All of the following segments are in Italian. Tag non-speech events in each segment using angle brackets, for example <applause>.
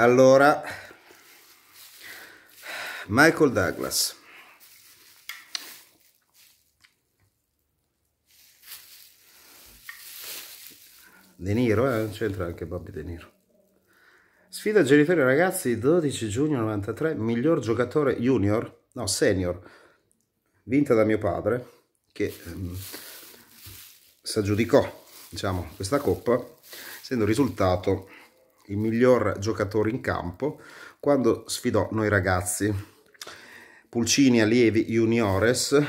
Allora, Michael Douglas. De Niro, eh? c'entra anche Bobby De Niro. Sfida genitori ragazzi, 12 giugno 93, miglior giocatore junior, no senior, vinta da mio padre, che ehm, si aggiudicò, diciamo, questa coppa, essendo risultato il miglior giocatore in campo quando sfidò noi ragazzi. Pulcini Allievi Juniores,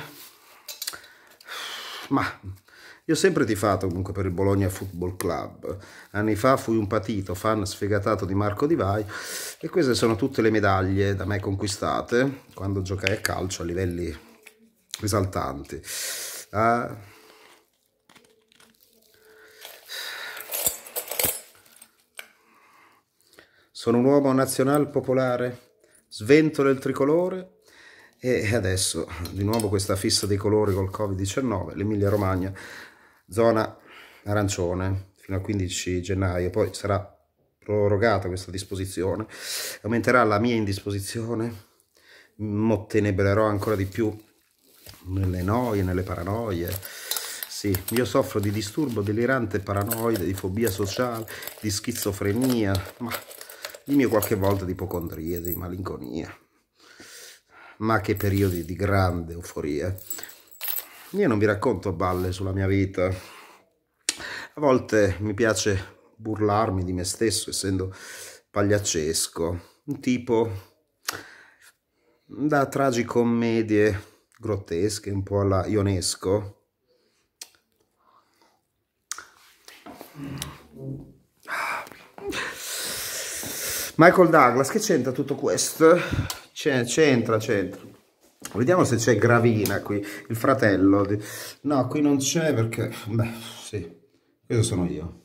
ma io ho sempre tifato comunque per il Bologna Football Club. Anni fa fui un patito, fan sfegatato di Marco Di Vai e queste sono tutte le medaglie da me conquistate quando giocai a calcio a livelli esaltanti. Uh, sono un uomo nazional popolare, sventolo il tricolore e adesso di nuovo questa fissa dei colori col Covid-19, l'Emilia Romagna, zona arancione fino al 15 gennaio, poi sarà prorogata questa disposizione, aumenterà la mia indisposizione, m'ottenebrerò ancora di più nelle noie, nelle paranoie, sì, io soffro di disturbo delirante paranoide, di fobia sociale, di schizofrenia, ma il mio qualche volta di ipocondria, di malinconia. Ma che periodi di grande euforia. Io non vi racconto balle sulla mia vita. A volte mi piace burlarmi di me stesso, essendo pagliaccesco. Un tipo da tragicommedie grottesche, un po' alla Ionesco. Michael Douglas, che c'entra tutto questo? C'entra, c'entra. Vediamo se c'è Gravina qui, il fratello. Di... No, qui non c'è perché... Beh, sì, questo sono io.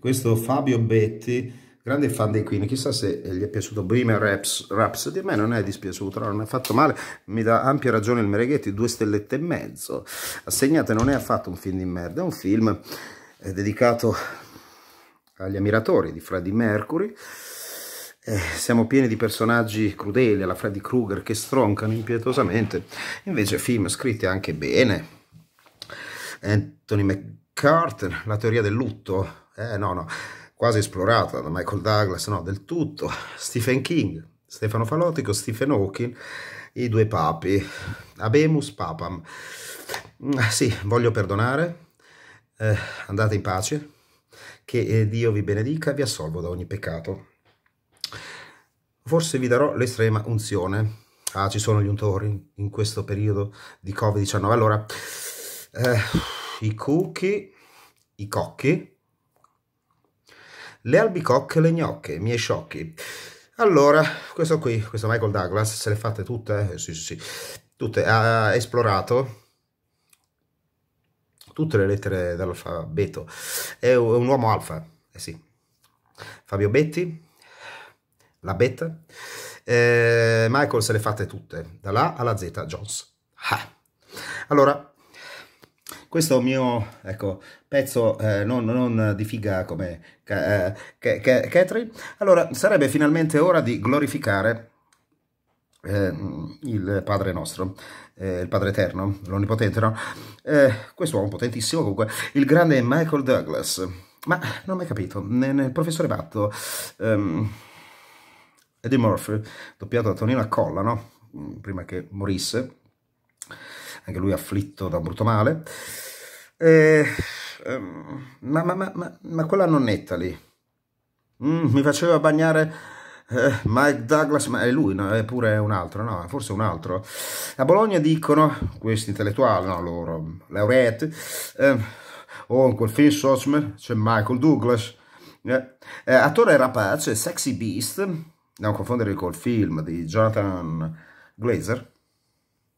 Questo Fabio Betti, grande fan dei Queen. Chissà se gli è piaciuto Bremer Raps, Raps. Di me non è dispiaciuto, no, non è fatto male. Mi dà ampia ragione il Mereghetti, due stellette e mezzo. Assegnate non è affatto un film di merda, è un film eh, dedicato agli ammiratori di Freddie Mercury. Eh, siamo pieni di personaggi crudeli, alla Freddy Krueger, che stroncano impietosamente, invece film scritti anche bene. Anthony McCarter, La teoria del lutto, eh no no, quasi esplorata da Michael Douglas, no, del tutto. Stephen King, Stefano Falotico, Stephen Hawking, I due papi, Abemus Papam. Mm, sì, voglio perdonare, eh, andate in pace. Che eh, Dio vi benedica e vi assolvo da ogni peccato. Forse vi darò l'estrema unzione. Ah, ci sono gli untori in questo periodo di Covid-19. Allora, eh, i cucchi, i cocchi, le albicocche, le gnocche, i miei sciocchi. Allora, questo qui, questo Michael Douglas, se le fate tutte, eh, sì, sì, sì, tutte, ha esplorato tutte le lettere dell'alfabeto. È un uomo alfa, eh sì. Fabio Betti, la beta. Eh, Michael se le fate tutte, dall'A alla Z, Jones. Ah. Allora, questo mio ecco, pezzo eh, non, non, di figa come eh, Catherine, allora sarebbe finalmente ora di glorificare eh, il Padre nostro eh, il Padre Eterno, l'Onnipotente, no? Eh, questo uomo potentissimo comunque, il grande Michael Douglas. Ma non ho mai capito, nel, nel professore Batto, ehm, Eddie Murphy, doppiato da Tonino Accolla, no? Mm, prima che morisse, anche lui afflitto da un brutto male. Eh, ehm, ma, ma, ma, ma, quella nonnetta lì, mm, mi faceva bagnare eh, Mike Douglas, ma è lui, no? è pure un altro, no? Forse un altro. A Bologna dicono, questi intellettuali, no, loro, laureati, eh, oh, in quel film Sosmer c'è Michael Douglas, eh, eh, attore rapace, sexy beast, non confondere col film di Jonathan Glazer,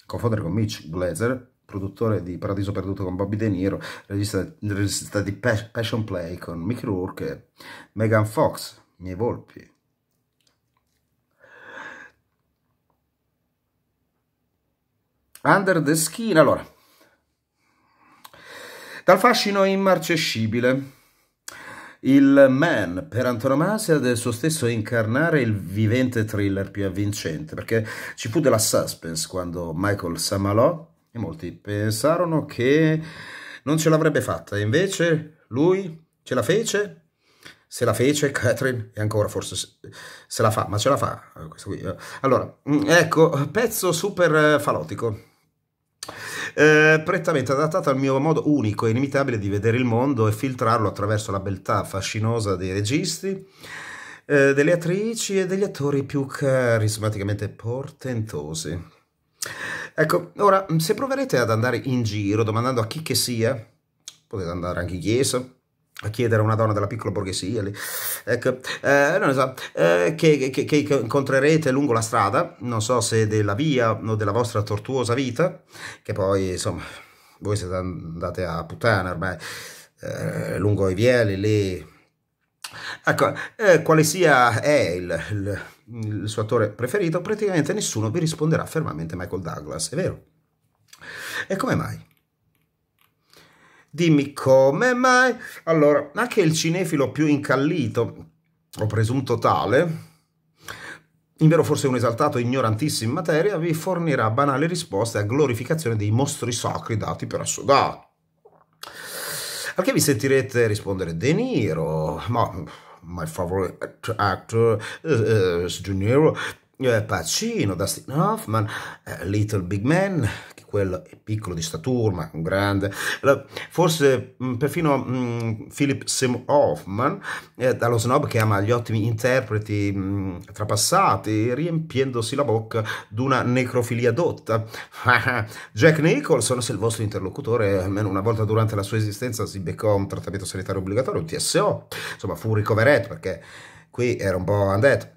confondere con Mitch Glazer, produttore di Paradiso Perduto con Bobby De Niro, regista, regista di Passion Play con Mick Rourke Megan Fox, miei volpi. Under the Skin, allora, dal fascino immarcescibile. Il man, per antonomasia, del suo stesso incarnare il vivente thriller più avvincente, perché ci fu della suspense quando Michael s'ammalò e molti pensarono che non ce l'avrebbe fatta, invece lui ce la fece se la fece Catherine e ancora forse se la fa, ma ce la fa. Eh, eh. Allora, mm, ecco, pezzo super eh, falotico. Eh, prettamente adattato al mio modo unico e inimitabile di vedere il mondo e filtrarlo attraverso la beltà fascinosa dei registi, eh, delle attrici e degli attori più carismaticamente portentosi. Ecco, ora, se proverete ad andare in giro domandando a chi che sia, potete andare anche in chiesa, a chiedere a una donna della piccola borghesia lì, ecco, eh, non so, eh, che, che, che, incontrerete lungo la strada, non so se della via o della vostra tortuosa vita, che poi insomma voi siete andate a puttana ormai, eh, lungo i vieli lì, ecco, eh, quale sia il, il, il suo attore preferito, praticamente nessuno vi risponderà fermamente Michael Douglas, è vero? E come mai? Dimmi come mai. Allora, anche il cinefilo più incallito, o presunto tale, invero forse un esaltato ignorantissimo in materia, vi fornirà banali risposte a glorificazione dei mostri sacri dati per assodato. Al che vi sentirete rispondere De Niro, ma my favorite cioè, actor eh, eh, is De Niro, eh, Pacino, Dustin Hoffman, Little Big Man, quello è piccolo di statura, ma un grande. Forse mh, mm, perfino mh, mm, Philip Sim Hoffman, eh, dallo snob che ama gli ottimi interpreti mh, mm, trapassati, riempiendosi la bocca d'una necrofilia dotta. <laughs> Jack Nicholson, se il vostro interlocutore almeno una volta durante la sua esistenza si beccò un trattamento sanitario obbligatorio, un TSO, insomma fu un ricoveretto perché qui era un po' andetto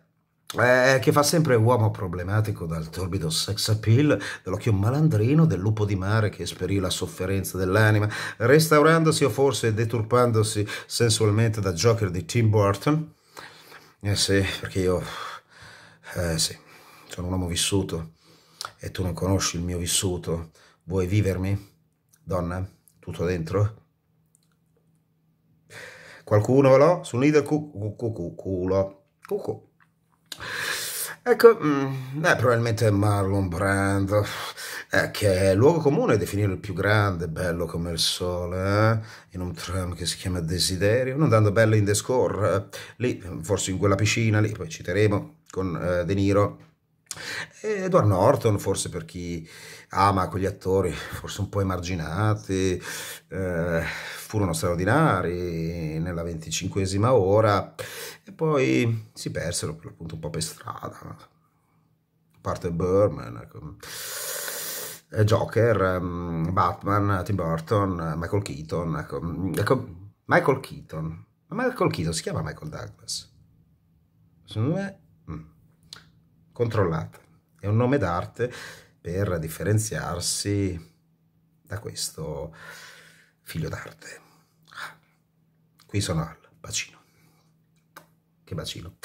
eh, che fa sempre uomo problematico dal torbido sex appeal, dell'occhio malandrino, del lupo di mare che esperì la sofferenza dell'anima, restaurandosi o forse deturpandosi sensualmente da Joker di Tim Burton. Eh sì, perché io... Eh sì, sono un uomo vissuto e tu non conosci il mio vissuto. Vuoi vivermi? Donna, tutto dentro? Qualcuno lo? Sul nido cuculo. Cucu. Ecco, mh, mm, probabilmente Marlon Brando, eh, che è luogo comune definire il più grande, bello come il sole, eh? in un tram che si chiama Desiderio, non dando belle in the score, eh, lì, forse in quella piscina, lì, poi citeremo con eh, De Niro, eh, Edward Norton, forse per chi ama quegli attori, forse un po' emarginati, eh, furono straordinari nella venticinquesima ora e poi si persero per l'appunto un po' per strada. A parte Burman, ecco. eh, Joker, mm, Batman, Tim Burton, Michael Keaton. Ecco. Ecco, Michael Keaton. Ma Michael Keaton si chiama Michael Douglas. Secondo me controllata. È un nome d'arte per differenziarsi da questo figlio d'arte. Ah, qui sono al bacino. Che bacino.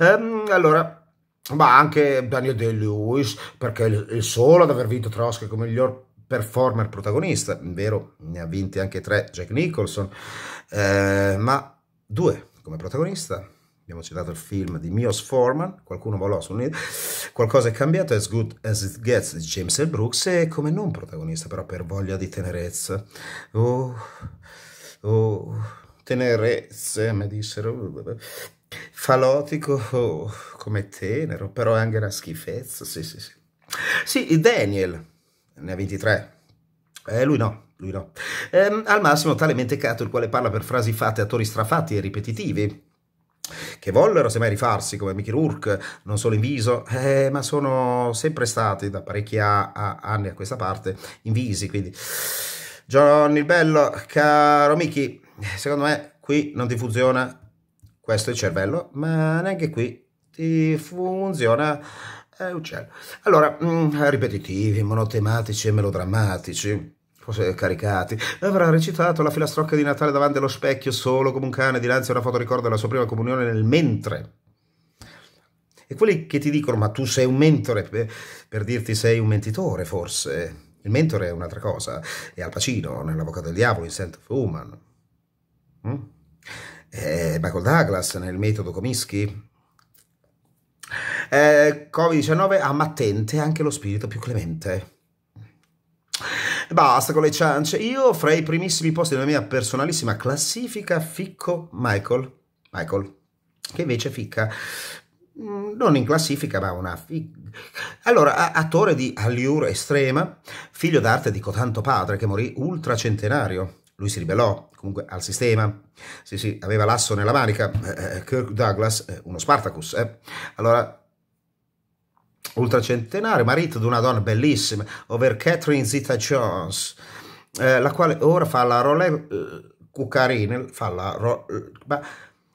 Um, allora, ma anche Daniel Day-Lewis, perché è il solo ad aver vinto tre Oscar come miglior performer protagonista, in vero, ne ha vinti anche tre Jack Nicholson, eh, ma due come protagonista, abbiamo citato il film di Mios Forman, qualcuno volò su un... qualcosa è cambiato, As Good As It Gets di James L. Brooks e come non protagonista però per voglia di tenerezza. Oh, oh, tenerezze, mi dissero, falotico oh, come tenero, però è anche una schifezza, sì sì sì. Sì, Daniel, ne ha 23, eh, lui no lui no. Eh, al massimo tale mentecato il quale parla per frasi fatte, attori strafatti e ripetitivi, che vollero semmai rifarsi come Mickey Rourke, non solo in viso, eh, ma sono sempre stati da parecchi a, a anni a questa parte in visi. quindi Johnny il bello, caro Mickey, secondo me qui non ti funziona questo è il cervello, ma neanche qui ti funziona eh, Allora, mh, mm, ripetitivi, monotematici e melodrammatici forse caricati, avrà recitato la filastrocca di Natale davanti allo specchio solo come un cane dinanzi a una foto ricorda la sua prima comunione nel mentre. E quelli che ti dicono ma tu sei un mentore, per, per dirti sei un mentitore forse. Il mentore è un'altra cosa, è Al Pacino, nell'Avvocato del Diavolo, in Scent of Woman. Mm? Eh, Michael Douglas nel metodo Comischi. Eh, Covid-19 ammattente anche lo spirito più clemente. Basta con le ciance. Io fra i primissimi posti della mia personalissima classifica ficco Michael. Michael, che invece ficca mm, non in classifica, ma una figlia. Allora, attore di allure estrema, figlio d'arte di cotanto padre che morì ultracentenario. Lui si ribellò comunque al sistema. Sì, sì, aveva l'asso nella manica. Eh, eh, Kirk Douglas, eh, uno Spartacus. Eh. Allora, ultracentenario, marito di una donna bellissima, ovvero Catherine Zita Jones, eh, la quale ora fa la Rolex eh, Cuccarini, fa la ro- eh,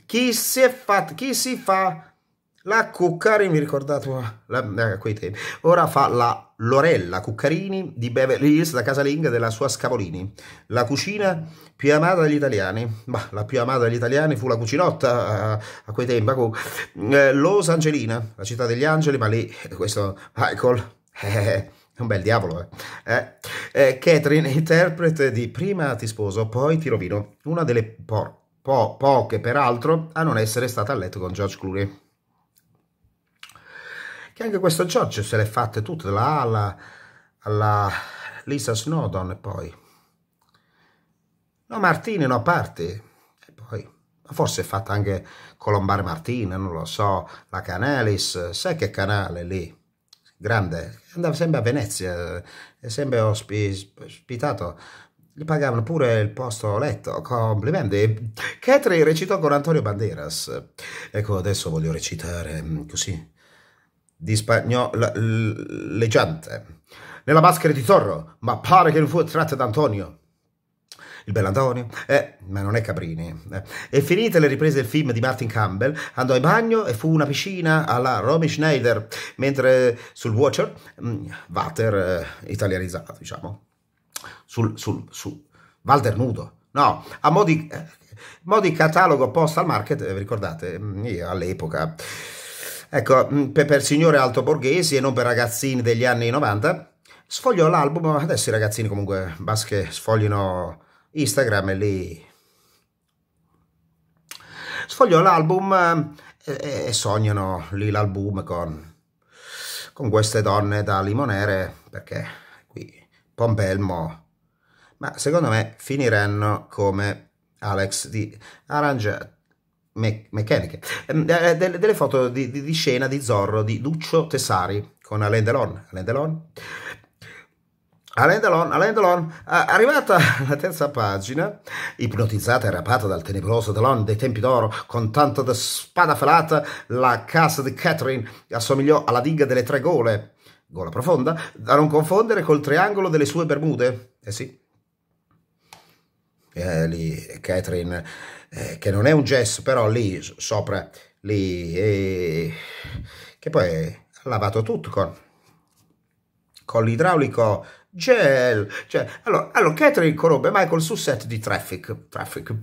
chi si è fatto, chi si fa la Cuccarini, mi ricordato la, eh, quei tempi. Ora fa la Lorella Cuccarini di Beverly Hills, la casalinga della sua Scavolini. La cucina più amata dagli italiani. Ma la più amata dagli italiani fu la cucinotta eh, a, quei tempi. Eh, Los Angelina, la città degli angeli, ma lì eh, questo Michael. Eh, eh, un bel diavolo, eh. eh. eh. Catherine, interprete di Prima ti sposo, poi ti rovino. Una delle por- po- poche, peraltro, a non essere stata a letto con George Clooney che anche questo Giorgio se l'è fatta tutta la dalla alla, alla Lisa Snowdon e poi. No, Martini, no, parti. E poi, ma forse è fatta anche Colombare Martina, non lo so, la Canalis, sai che canale lì? Grande, andava sempre a Venezia, è sempre ospi, ospitato, gli pagavano pure il posto letto, complimenti. Catherine recitò con Antonio Banderas. Ecco, adesso voglio recitare mm, così di spagnolo leggente. Nella maschera di Zorro, ma pare che non fu tratta da Antonio. Il Bell'Antonio? Eh, ma non è Caprini. Eh. E finite le riprese del film di Martin Campbell, andò in bagno e fu una piscina alla Romy Schneider, mentre sul Watcher, mh, mm, Water eh, italianizzato, diciamo, sul, sul, su Walter Nudo. No, a modi, eh, modi catalogo posta al market, eh, vi ricordate, mm, all'epoca Ecco, mm, per, per signore alto borghesi e non per ragazzini degli anni 90, sfoglio l'album, adesso i ragazzini comunque basta che sfoglino Instagram e lì... Sfoglio l'album eh, e, e, sognano lì l'album con, con queste donne da limonere, perché qui Pompelmo, ma secondo me finiranno come Alex di Arancetta me- meccaniche, ehm, eh, delle, delle, foto di, di, di, scena di Zorro di Duccio Tessari con Alain Delon. Alain Delon. Alain Delon, Alain Delon, arrivata alla <laughs> terza pagina, ipnotizzata e rapata dal tenebroso Delon dei tempi d'oro, con tanto da spada falata, la casa di Catherine assomigliò alla diga delle tre gole, gola profonda, da non confondere col triangolo delle sue bermude. Eh sì, eh, lì Catherine, eh, che non è un jazz, però lì sopra, lì, eh, che poi ha lavato tutto con, con l'idraulico gel. Cioè, allora, allora Catherine corrobbe Michael sul set di Traffic, Traffic.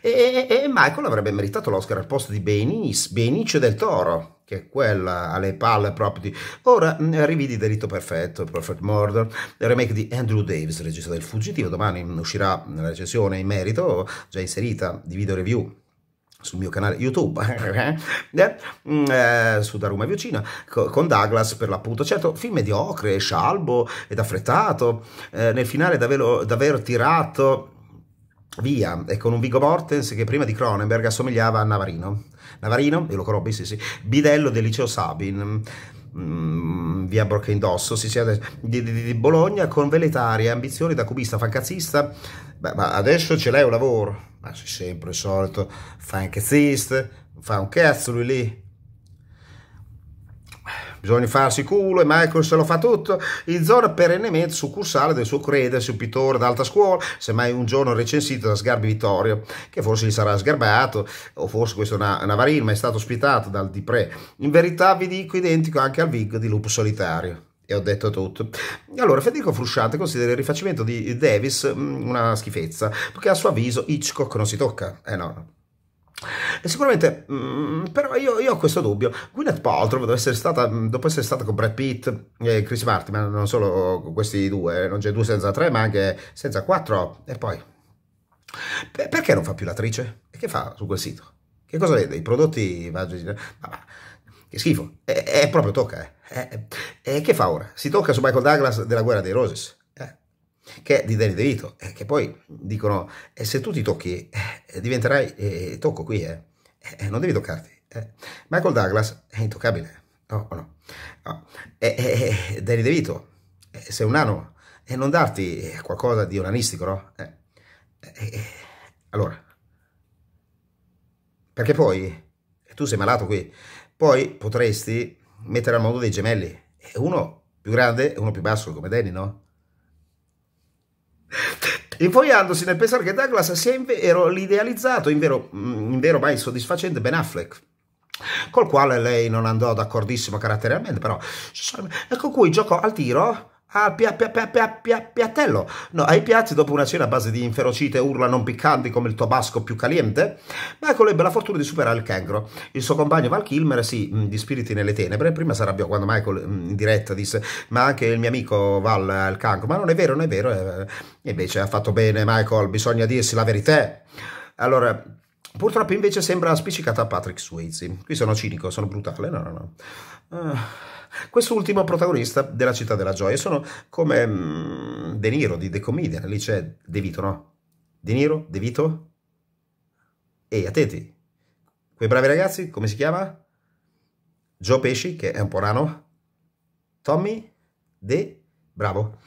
E, e, e Michael avrebbe meritato l'Oscar al posto di Benice del Toro che è quella alle palle proprio di... Ora mm, rividi Delitto Perfetto, Perfect Murder, il remake di Andrew Davis, regista del Fuggitivo, domani mm, uscirà nella recensione in merito, già inserita di video review sul mio canale YouTube, <laughs> eh, eh, mm, eh, su Daruma Viocina, con Douglas per l'appunto. Certo, film mediocre, scialbo ed affrettato, eh, nel finale davvero, davvero tirato via e con un Vigo Mortens che prima di Cronenberg assomigliava a Navarino Navarino, e lo conobbi, sì sì, bidello del liceo Sabin, mm, via Brocca Indosso, sì, sì, di, di, di Bologna, con veletarie, ambizioni da cubista fancazzista, beh, ma adesso ce l'hai un lavoro, ma sei sempre il solito fancazzista, fa un cazzo lui lì, bisogna farsi culo e Michael se lo fa tutto, in zona perennemente succursale del suo credersi un pittore d'alta scuola, semmai un giorno recensito da Sgarbi Vittorio, che forse gli sarà sgarbato, o forse questo è una, una varina, ma è stato ospitato dal Dipré. In verità vi dico identico anche al Vig di Lupo Solitario e ho detto tutto. Allora, Federico Frusciante considera il rifacimento di Davis mm, una schifezza, perché a suo avviso Hitchcock non si tocca. Eh no, Sicuramente, mm, però io, io, ho questo dubbio. Gwyneth Paltrow, essere stata, mm, dopo essere stata con Brad Pitt e Chris Martin, ma non solo questi due, non c'è due senza tre, ma anche senza quattro, e poi... perché non fa più l'attrice? E che fa su quel sito? Che cosa vede? I prodotti... Ma, che schifo, è, è proprio tocca. Eh. E che fa ora? Si tocca su Michael Douglas della guerra dei Roses che è di Danny DeVito, eh, che poi dicono, eh, se tu ti tocchi, eh, diventerai, eh, tocco qui, eh. eh, non devi toccarti. Eh. Michael Douglas è intoccabile, no, no. no. Danny DeVito, sei un nano, e non darti qualcosa di onanistico, no? allora, perché poi, tu sei malato qui, poi potresti mettere al mondo dei gemelli, uno più grande e uno più basso come Danny, no? Infogliandosi nel pensare che Douglas sia in vero l'idealizzato, in vero, mm, in vero ma insoddisfacente Ben Affleck col quale lei non andò d'accordissimo caratterialmente, però e con cui giocò al tiro Ah, pia, pia, pia, piattello. No, ai piatti dopo una cena a base di inferocite urla non piccanti come il tobasco più caliente, Michael ecco, ebbe la fortuna di superare il cancro. Il suo compagno Val Kilmer, sì, mm, di spiriti nelle tenebre, prima si arrabbiò quando Michael mm, in diretta disse ma anche il mio amico Val ha il cancro, ma non è vero, non è vero. Eh. E invece ha fatto bene Michael, bisogna dirsi la verità. Allora, Purtroppo invece sembra spiccicata a Patrick Swayze. Qui sono cinico, sono brutale. No, no, no. Uh. Quest'ultimo protagonista della Città della Gioia. Sono come mm, De Niro di The Comedian, lì c'è De Vito, no? De Niro, De Vito? Ehi, attenti! Quei bravi ragazzi, come si chiama? Joe Pesci, che è un po' rano. Tommy De... Bravo.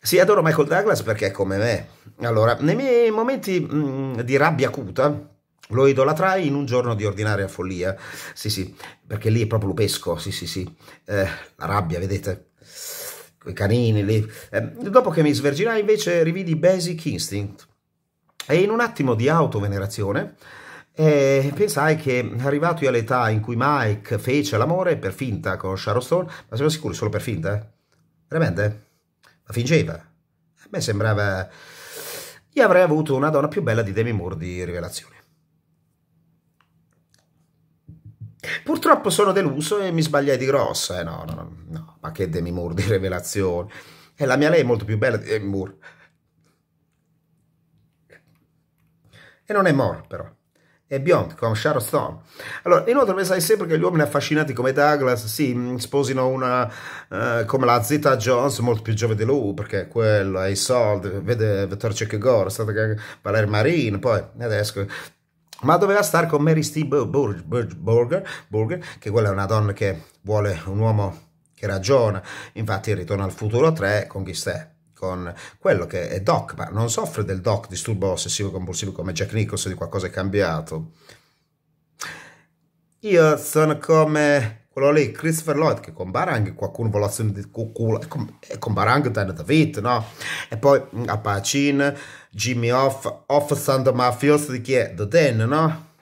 Sì, adoro Michael Douglas perché è come me. Allora, nei miei momenti mh, mm, di rabbia acuta, lo idolatrai in un giorno di ordinaria follia. Sì, sì, perché lì è proprio lupesco, sì, sì, sì. Eh, la rabbia, vedete? Quei canini lì. Eh, dopo che mi svergirai, invece, rividi Basic Instinct. E in un attimo di autovenerazione eh, pensai che, arrivato all'età in cui Mike fece l'amore per finta con Sharon Stone, ma siamo sicuri solo per finta? Eh? Veramente? Ma fingeva? A me sembrava... Io avrei avuto una donna più bella di Demi Moore di Rivelazione. Purtroppo sono deluso e mi sbagliai di grosso. Eh, no, no, no, no. ma che Demi Moore di rivelazione. E eh, la mia lei è molto più bella di Demi eh, Moore. E non è Moore, però. È Beyond con Sharon Stone. Allora, inoltre pensai sempre che gli uomini affascinati come Douglas si sì, mm, sposino una eh, come la Zeta Jones, molto più giovane di lui, perché quello ha i soldi, vede Vettor Cecchegor, è stata Valerio Marin, poi adesso ma doveva stare con Mary Steve Burger, che quella è una donna che vuole un uomo che ragiona, infatti in Ritorno al futuro 3 con chi stai? con quello che è Doc, ma non soffre del Doc disturbo ossessivo compulsivo come Jack Nicholson di qualcosa è cambiato. Io sono come quello lì, Christopher Lloyd, che compare anche qualcuno con l'azione di culo, e compare anche Danny David, no? E poi mm, Al Jimmy Off, Off Sand Mafioso di chi è? The Den, no?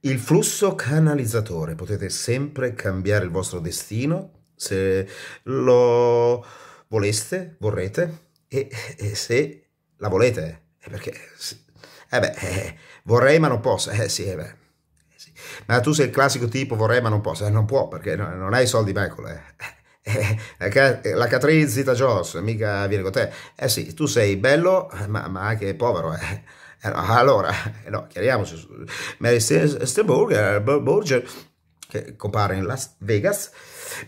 Il flusso canalizzatore, potete sempre cambiare il vostro destino se lo voleste, vorrete e, e se la volete, eh, perché, eh beh, eh, eh, vorrei ma non posso, eh sì, eh beh. Ma tu sei il classico tipo, vorrei ma non posso. Eh, non può perché non hai i soldi, Michael. <laughs> Eh, eh. la Catrin Zita Jones mica viene con te eh sì tu sei bello eh, ma, ma anche povero eh. eh allora no, chiariamoci Mary Sternburger che compare in Las Vegas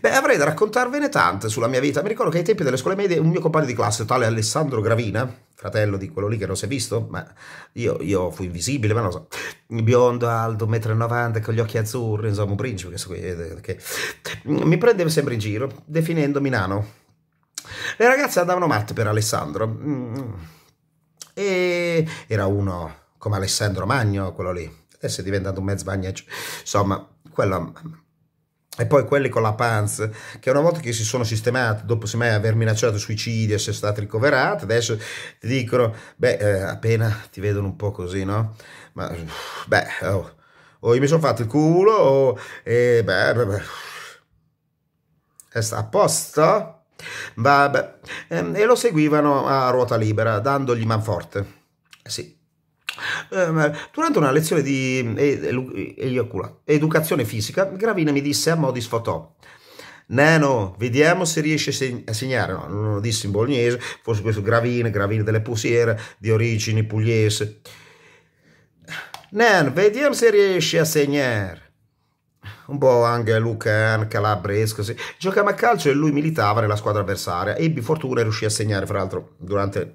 beh avrei da raccontarvene tante sulla mia vita mi ricordo che ai tempi delle scuole medie un mio compagno di classe tale Alessandro Gravina fratello di quello lì che non si è visto, ma io, io fui invisibile, ma non lo so, biondo, alto, 1,90 m, con gli occhi azzurri, insomma un principe, questo eh, che mi prendeva sempre in giro, definendomi nano. Le ragazze andavano matte per Alessandro, mm. e era uno come Alessandro Magno, quello lì, adesso è diventato un mezzo bagnaggio, insomma, quello e poi quelli con la Panz, che una volta che si sono sistemati, dopo semmai aver minacciato suicidio essere stati ricoverati, adesso ti dicono, beh, eh, appena ti vedono un po' così, no? Ma, beh, oh, o oh, io mi sono fatto il culo, o, oh, e beh, beh, beh, è sta a posto? Vabbè, ehm, e lo seguivano a ruota libera, dandogli manforte. Sì, Ehm, durante una lezione di eh, eh, educazione fisica, Gravina mi disse a modi di sfotò. Nano, vediamo se riesce a segnare. No, non lo disse in bolognese, forse questo Gravina, Gravina delle Pusiere, di origini pugliese. Neno, vediamo se riesce a segnare. Un po' anche Lucan, Calabresco. Sì. Giocava a calcio e lui militava nella squadra avversaria. Ebbi fortuna e riuscì a segnare, fra l'altro, durante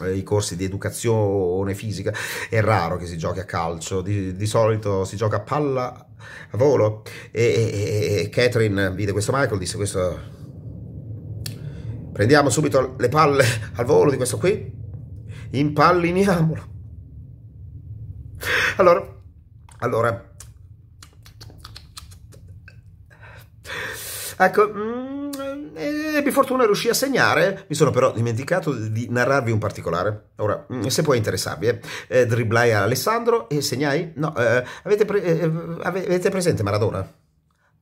eh, i corsi di educazione fisica è raro che si giochi a calcio di, di solito si gioca a palla a volo e, e, e Catherine vide questo Michael disse questo prendiamo subito le palle al volo di questo qui impalliniamolo allora allora Ecco, mm, ebbi eh, fortuna e riuscì a segnare. Mi sono però dimenticato di narrarvi un particolare. Ora, mm, se può interessarvi, eh, eh dribblai Alessandro e segnai? No, eh, avete, pre eh, eh avete, presente Maradona?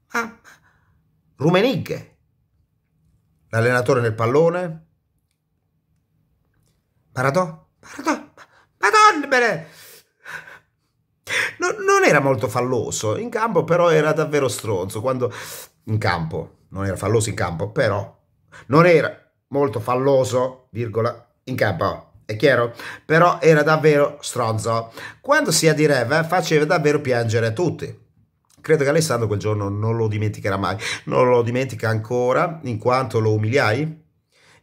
Ah, Rumenigge. L'allenatore nel pallone? Maradona? Maradona? Madonna! non era molto falloso in campo, però era davvero stronzo. Quando in campo, non era falloso in campo, però non era molto falloso, virgola, in campo. È chiaro? Però era davvero stronzo. Quando si adireva faceva davvero piangere a tutti. Credo che Alessandro quel giorno non lo dimenticherà mai. Non lo dimentica ancora in quanto lo umiliai.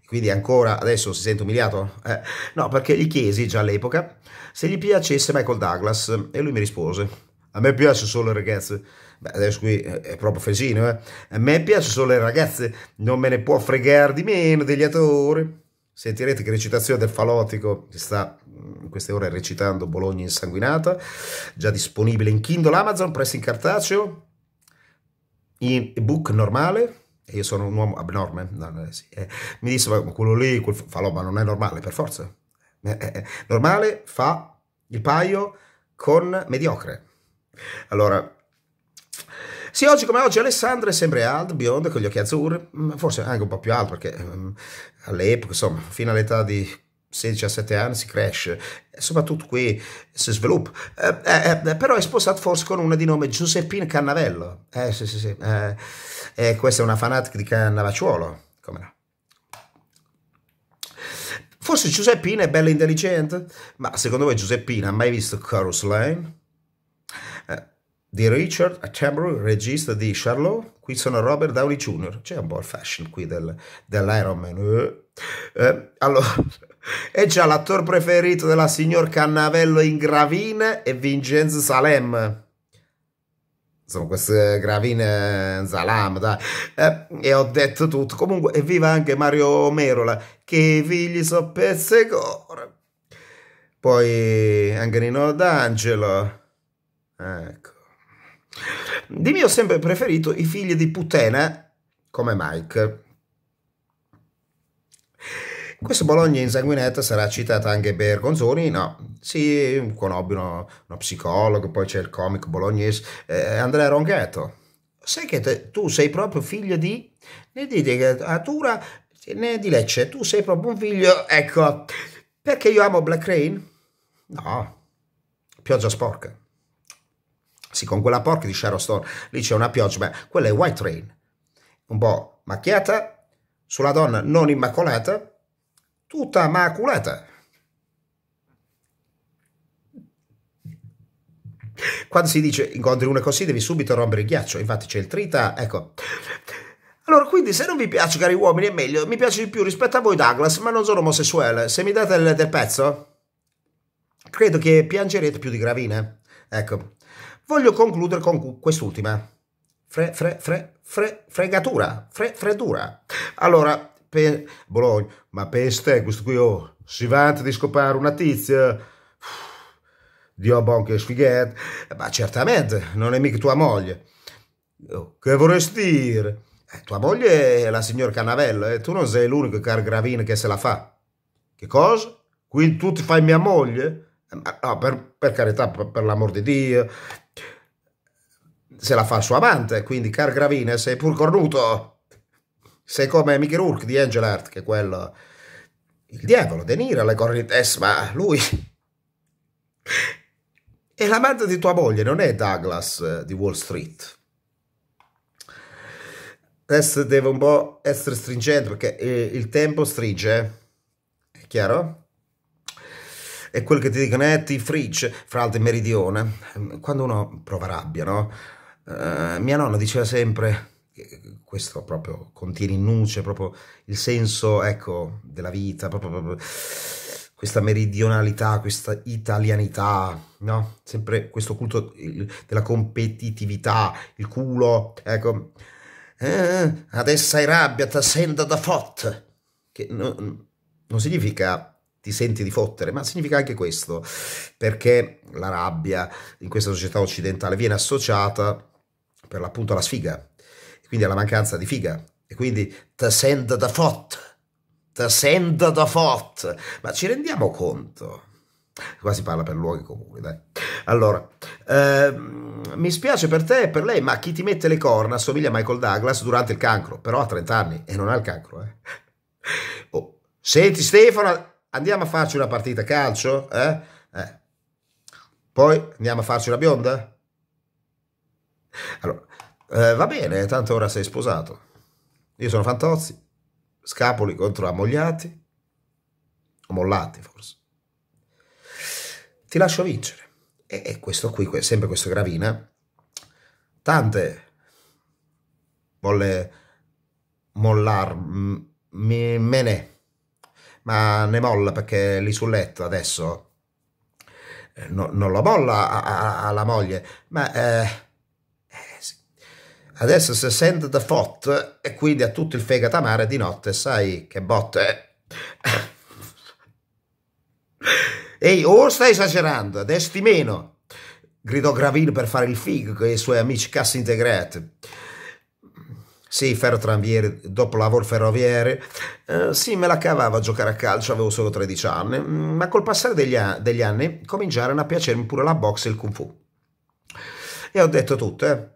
Quindi ancora adesso si sente umiliato? Eh, no, perché gli chiesi già all'epoca se gli piacesse Michael Douglas e lui mi rispose a me piacciono solo le ragazze. Beh, adesso qui è proprio Fesino, eh. A me piacciono solo le ragazze. Non me ne può fregare di meno degli attori. Sentirete che recitazione del Falotico che sta mm, in queste ore recitando Bologna insanguinata, già disponibile in Kindle, Amazon, presso in cartaceo, in ebook normale. E io sono un uomo abnorme. No, no, sì. eh, mi disse, ma quello lì, quel falò, ma non è normale, per forza. Eh, eh, eh. normale fa il paio con mediocre. Allora, sì, oggi come oggi Alessandra è sempre alta, bionda, con gli occhi azzurri, forse anche un po' più alto perché um, all'epoca, insomma, fino all'età di 16-17 anni si cresce, soprattutto qui si sviluppa, eh, eh, eh, però è sposato forse con una di nome Giuseppina Cannavello, eh sì sì sì, eh, questa è una fanatica di Cannavacciuolo, come no. Forse Giuseppina è bella intelligente, ma secondo voi Giuseppina ha mai visto Carus Line? Eh, di Richard Attenborough, regista di Charlotte, qui sono Robert Downey Jr., c'è un po' il fashion qui del, dell'Iron Man. Eh, eh allora, <laughs> è già l'attore preferito della signor Cannavello in Gravine e Vincenzo Salem. Insomma, queste gravine Salam, dai. Eh, e ho detto tutto. Comunque, evviva anche Mario Merola, che figli so pezze gore. Poi anche Nino D'Angelo Ecco. Di mio ho sempre preferito i figli di putena come Mike. Questo Bologna insanguinata sarà citata anche per Gonzoni? No, sì, conobbi uno, uno psicologo, poi c'è il comico bolognese eh, Andrea Ronghetto. Sai che te, tu sei proprio figlio di... né di che né di Lecce, tu sei proprio un figlio... ecco, perché io amo Black Rain? No, pioggia sporca sì, con quella porca di Sharon Stone, lì c'è una pioggia, ma quella è White Rain, un po' macchiata, sulla donna non immacolata, tutta maculata. Quando si dice incontri una così devi subito rompere il ghiaccio, infatti c'è il trita, ecco. Allora, quindi se non vi piace, cari uomini, è meglio, mi piace di più rispetto a voi Douglas, ma non sono omosessuale. Se mi date del, del pezzo, credo che piangerete più di gravina. Ecco. Voglio concludere con quest'ultima. Fre, fre, fre, fre, fregatura, fre, freddura. Allora, per Bologna, ma peste, questo qui oh, si vanta di scopare una tizia. Dio bon che sfighet. Ma certamente, non è mica tua moglie. Oh, che vorresti dire? Eh, tua moglie è la signora Canavella e eh? tu non sei l'unico car gravino che se la fa. Che cosa? Quindi tu ti fai mia moglie? Eh, ma, no, per, per carità, per, per l'amor di Dio se la fa il suo amante, quindi Car Gravine, sei pur cornuto, sei come Mickey Rourke di Angel Art, che è quello, il diavolo, denira le cornitesse, eh, ma lui... e <laughs> l'amante di tua moglie non è Douglas eh, di Wall Street. Adesso devo un po' essere stringente perché eh, il tempo stringe, è chiaro? E quel che ti dicono è ti fridge fra l'altro in meridione. Quando uno prova rabbia, no? Eh, mia nonna diceva sempre, questo proprio contiene in nuce proprio il senso ecco, della vita, proprio, proprio, questa meridionalità, questa italianità, no? Sempre questo culto della competitività, il culo, ecco. Eh, adesso hai rabbia, ti sento da fot. Che no, non significa ti senti di fottere, ma significa anche questo, perché la rabbia in questa società occidentale viene associata per l'appunto alla sfiga, quindi alla mancanza di figa, e quindi te sento da fort, te sento da fort, ma ci rendiamo conto? Qua si parla per luoghi comuni, dai. Allora, ehm, mi spiace per te e per lei, ma chi ti mette le corna assomiglia a Michael Douglas durante il cancro, però ha 30 anni e non ha il cancro, eh. Oh, senti Stefano, andiamo a farci una partita calcio, eh? eh? Poi andiamo a farci una bionda? Allora, eh, va bene, tanto ora sei sposato. Io sono Fantozzi, scapoli contro ammogliati, o mollati forse. Ti lascio vincere. E, e questo qui, sempre questo Gravina, tante volle mollarmi, me, ne ma ne molla perché lì sul letto adesso eh, no, non lo molla alla moglie ma eh, Adesso se sento da fot e quindi ha tutto il fegato amare di notte, sai che botte. Ehi, o stai esagerando, adesso di meno, gridò Gravino per fare il figo con i suoi amici cassi integrati. Sì, ferro tranviere, dopo lavoro ferroviere. Eh, sì, me la cavavo a giocare a calcio, avevo solo 13 anni, ma col passare degli, an degli anni cominciarono a piacermi pure la box e il kung fu. E ho detto tutto, eh.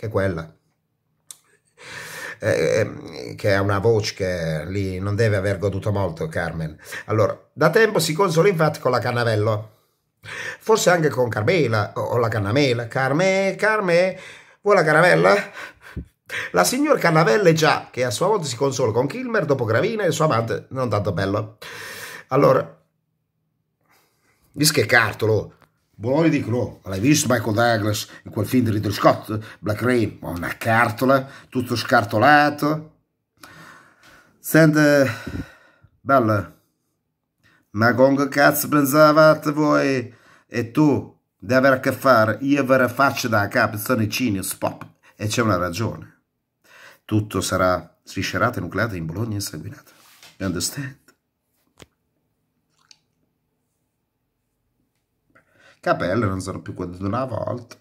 che è quella. Eh, eh, che è una voce che lì non deve aver goduto molto Carmen. Allora, da tempo si consola infatti con la Cannavello, forse anche con Carmela o la Cannamela. Carme, Carme, vuoi la caramella? La signor Cannavelle già, che a sua volta si consola con Kilmer dopo Gravina e sua amante non tanto bello. Allora, visto che cartolo, Bologna di oh, l'hai visto Michael Douglas in quel film di Ridley Scott, Black Rain, una cartola, tutto scartolato. Sente, bella, ma con che cazzo pensavate voi e tu di avere a che fare? Io ve la faccio da capo, sono cinius, pop, e c'è una ragione. Tutto sarà sviscerato e nucleato in Bologna insanguinata. You understand? capello non sono più quello di una volta.